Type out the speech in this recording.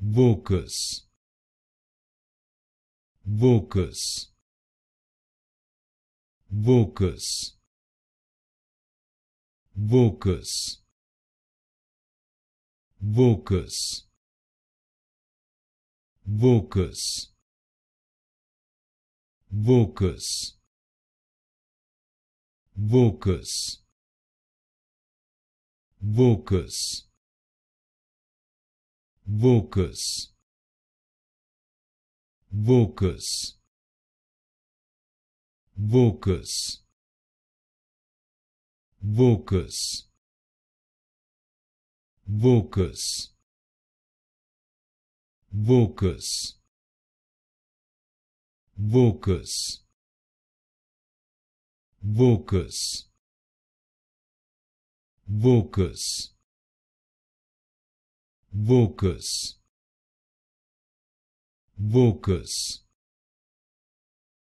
Vocus. Vocus. Vocus. Vocus. Vocus. Vocus. Vocus. Vocus. Vocus. Vocus. Vocus. Vocus. Vocus. Vocus. Vocus. Vocus. Vocus. Vocus. Vocus. Vocus.